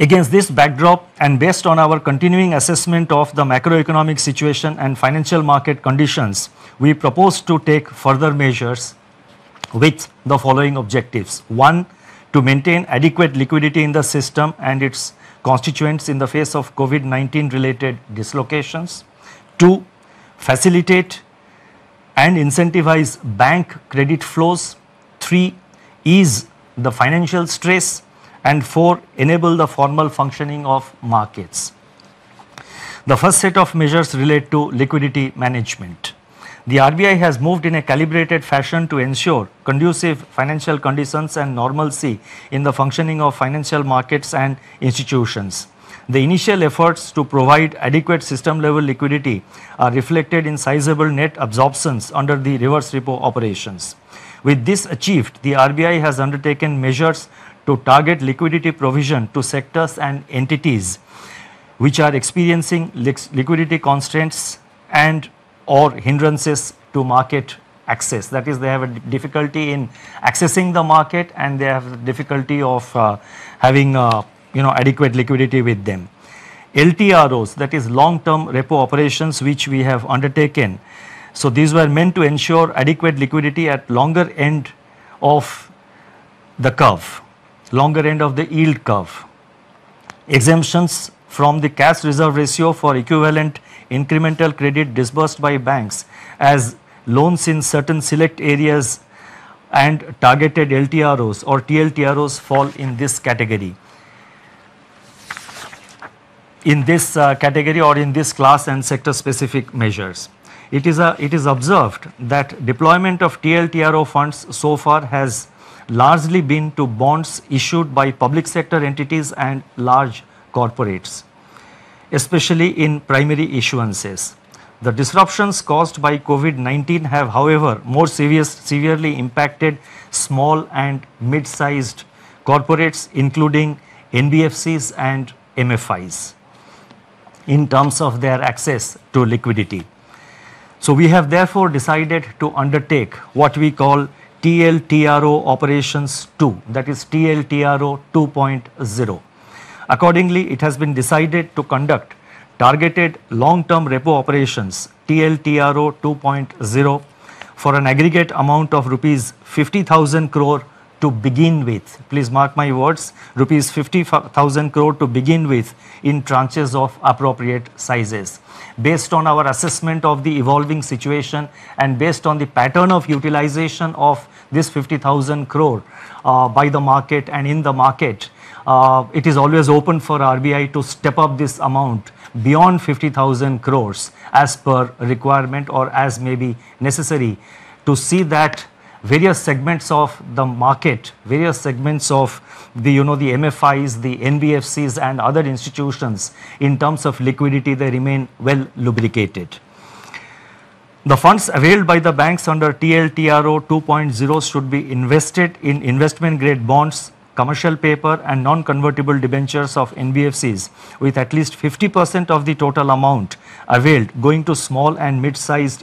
Against this backdrop and based on our continuing assessment of the macroeconomic situation and financial market conditions, we propose to take further measures with the following objectives. One, to maintain adequate liquidity in the system and its constituents in the face of COVID-19 related dislocations. Two, facilitate and incentivize bank credit flows. Three, ease the financial stress and four, enable the formal functioning of markets. The first set of measures relate to liquidity management. The RBI has moved in a calibrated fashion to ensure conducive financial conditions and normalcy in the functioning of financial markets and institutions. The initial efforts to provide adequate system level liquidity are reflected in sizable net absorptions under the reverse repo operations. With this achieved, the RBI has undertaken measures to target liquidity provision to sectors and entities which are experiencing liquidity constraints and or hindrances to market access. That is, they have a difficulty in accessing the market and they have a difficulty of uh, having uh, you know adequate liquidity with them. LTROs, that is long-term repo operations which we have undertaken. So these were meant to ensure adequate liquidity at longer end of the curve longer end of the yield curve. Exemptions from the cash reserve ratio for equivalent incremental credit disbursed by banks as loans in certain select areas and targeted LTROs or TLTROs fall in this category. In this uh, category or in this class and sector specific measures. It is, a, it is observed that deployment of TLTRO funds so far has largely been to bonds issued by public sector entities and large corporates, especially in primary issuances. The disruptions caused by COVID-19 have, however, more serious, severely impacted small and mid-sized corporates, including NBFCs and MFIs, in terms of their access to liquidity. So we have therefore decided to undertake what we call TLTRO operations 2, that is TLTRO 2.0. Accordingly, it has been decided to conduct targeted long-term repo operations TLTRO 2.0 for an aggregate amount of rupees 50,000 crore to begin with. Please mark my words, rupees 50,000 crore to begin with in tranches of appropriate sizes. Based on our assessment of the evolving situation and based on the pattern of utilization of this 50,000 crore uh, by the market and in the market, uh, it is always open for RBI to step up this amount beyond 50,000 crores as per requirement or as may be necessary to see that various segments of the market, various segments of the, you know, the MFIs, the NBFCs and other institutions in terms of liquidity, they remain well lubricated. The funds availed by the banks under TLTRO 2.0 should be invested in investment grade bonds, commercial paper and non-convertible debentures of NBFCs with at least 50% of the total amount availed going to small and mid-sized